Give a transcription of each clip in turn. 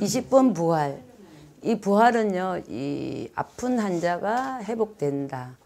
20번 부활. 이 부활은요, 이 아픈 환자가 회복된다.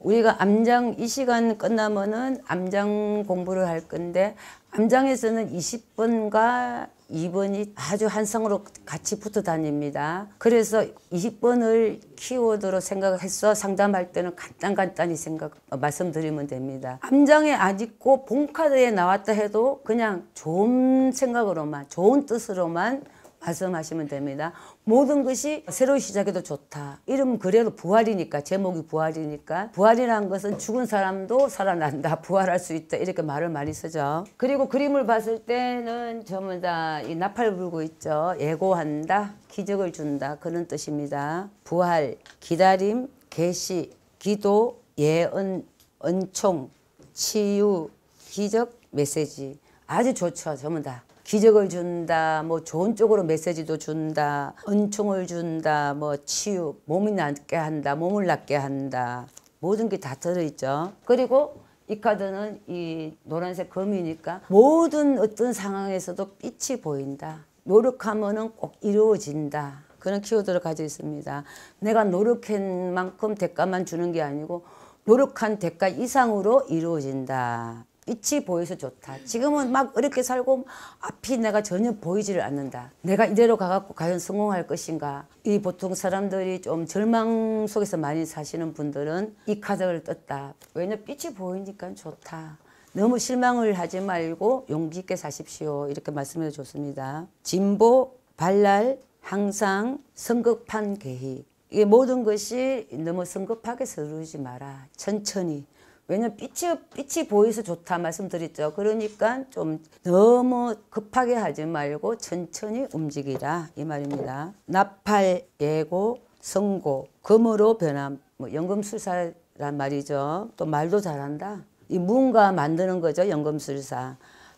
우리가 암장 이 시간 끝나면은 암장 공부를 할 건데 암장에서는 20번과 2번이 아주 한성으로 같이 붙어 다닙니다. 그래서 20번을 키워드로 생각해서 상담할 때는 간단간단히 생각 어, 말씀드리면 됩니다. 암장에 안 있고 본카드에 나왔다 해도 그냥 좋은 생각으로만 좋은 뜻으로만 발성하시면 됩니다. 모든 것이 새로운 시작에도 좋다. 이름 그래도 부활이니까 제목이 부활이니까 부활이란 것은 죽은 사람도 살아난다. 부활할 수 있다. 이렇게 말을 많이 쓰죠. 그리고 그림을 봤을 때는 전부 다이 나팔 불고 있죠. 예고한다. 기적을 준다. 그런 뜻입니다. 부활, 기다림, 계시, 기도, 예언, 은총, 치유, 기적, 메시지. 아주 좋죠. 전부 다. 기적을 준다, 뭐 좋은 쪽으로 메시지도 준다, 은총을 준다, 뭐 치유, 몸이 낫게 한다, 몸을 낫게 한다. 모든 게 다 들어있죠. 그리고 이 카드는 이 노란색 검이니까 모든 어떤 상황에서도 빛이 보인다. 노력하면은 꼭 이루어진다. 그런 키워드를 가지고 있습니다. 내가 노력한 만큼 대가만 주는 게 아니고 노력한 대가 이상으로 이루어진다. 빛이 보여서 좋다. 지금은 막 어렵게 살고 앞이 내가 전혀 보이지를 않는다. 내가 이대로 가갖고 과연 성공할 것인가. 이 보통 사람들이 좀 절망 속에서 많이 사시는 분들은 이 카드를 떴다. 왜냐 빛이 보이니까 좋다. 너무 실망을 하지 말고 용기 있게 사십시오. 이렇게 말씀해 줬습니다. 진보, 발랄, 항상 성급한 계획. 이 모든 것이 너무 성급하게 서두르지 마라. 천천히. 왜냐면 빛이, 빛이 보여서 좋다 말씀드렸죠. 그러니까 좀 너무 급하게 하지 말고 천천히 움직이라 이 말입니다. 나팔, 예고, 성고 금으로 변함, 뭐 연금술사란 말이죠. 또 말도 잘한다. 이 무언가 만드는 거죠. 연금술사.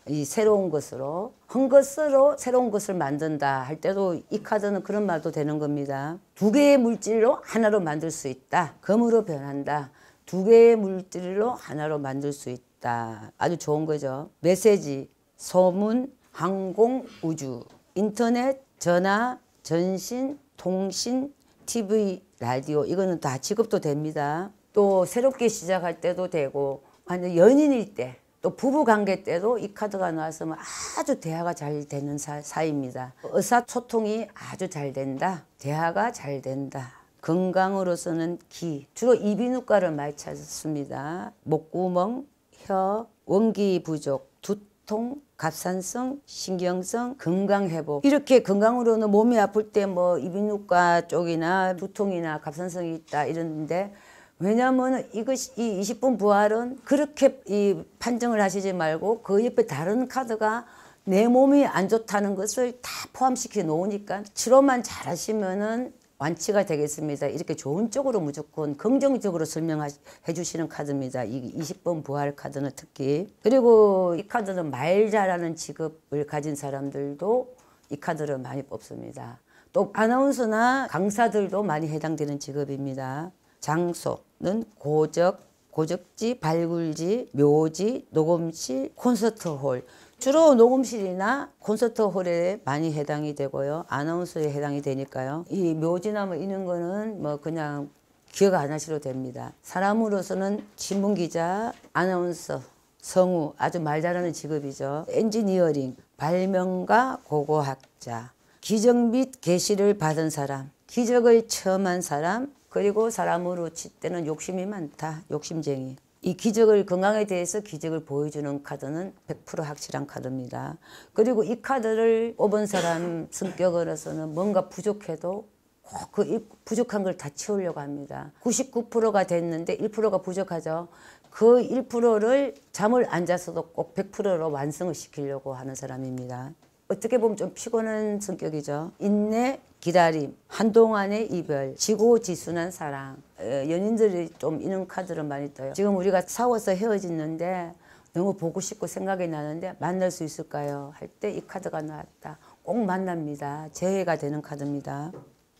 이 새로운 것으로 헌 것으로 새로운 것을 만든다 할 때도 이 카드는 그런 말도 되는 겁니다. 두 개의 물질로 하나로 만들 수 있다. 금으로 변한다. 두 개의 물질로 하나로 만들 수 있다. 아주 좋은 거죠. 메시지, 소문, 항공, 우주, 인터넷, 전화, 전신, 통신, TV, 라디오 이거는 다 직업도 됩니다. 또 새롭게 시작할 때도 되고 아니 연인일 때 또 부부관계 때도 이 카드가 나왔으면 아주 대화가 잘 되는 사, 사입니다. 이 의사소통이 아주 잘 된다. 대화가 잘 된다. 건강으로서는 기, 주로 이비인후과를 많이 찾습니다. 목구멍, 혀, 원기 부족, 두통, 갑상선, 신경성, 건강 회복 이렇게 건강으로는 몸이 아플 때 뭐 이비인후과 쪽이나 두통이나 갑상선이 있다 이런데 왜냐하면 이것이 이 20분 부활은 그렇게 이 판정을 하시지 말고 그 옆에 다른 카드가 내 몸이 안 좋다는 것을 다 포함시켜 놓으니까 치료만 잘하시면은 완치가 되겠습니다. 이렇게 좋은 쪽으로 무조건 긍정적으로 설명해 주시는 카드입니다. 이 20번 부활 카드는 특히. 그리고 이 카드는 말 잘하는 직업을 가진 사람들도 이 카드를 많이 뽑습니다. 또 아나운서나 강사들도 많이 해당되는 직업입니다. 장소는 고적, 고적지, 발굴지, 묘지, 녹음실, 콘서트홀 주로 녹음실이나 콘서트 홀에 많이 해당이 되고요. 아나운서에 해당이 되니까요. 이 묘지나무 이는 거는 뭐 그냥 기억 안 하셔도 됩니다. 사람으로서는 신문기자, 아나운서, 성우 아주 말 잘하는 직업이죠. 엔지니어링, 발명가, 고고학자, 기적 및 계시를 받은 사람, 기적을 체험한 사람, 그리고 사람으로 칠 때는 욕심이 많다. 욕심쟁이. 이 기적을 건강에 대해서 기적을 보여주는 카드는 100% 확실한 카드입니다. 그리고 이 카드를 뽑은 사람 성격으로서는 뭔가 부족해도 꼭 그 부족한 걸 다 채우려고 합니다. 99%가 됐는데 1%가 부족하죠. 그 1%를 잠을 안 자서도 꼭 100%로 완성을 시키려고 하는 사람입니다. 어떻게 보면 좀 피곤한 성격이죠. 인내, 기다림, 한동안의 이별, 지고지순한 사랑 어, 연인들이 좀 이런 카드를 많이 떠요. 지금 우리가 싸워서 헤어졌는데 너무 보고 싶고 생각이 나는데 만날 수 있을까요? 할 때 이 카드가 나왔다. 꼭 만납니다. 재회가 되는 카드입니다.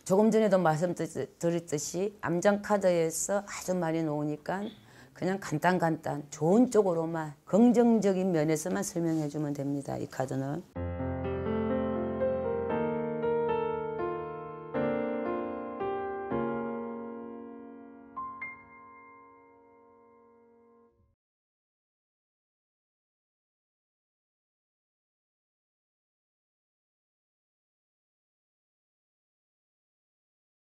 조금 전에도 말씀드렸듯이 암장 카드에서 아주 많이 놓으니까 그냥 간단간단 좋은 쪽으로만 긍정적인 면에서만 설명해 주면 됩니다. 이 카드는.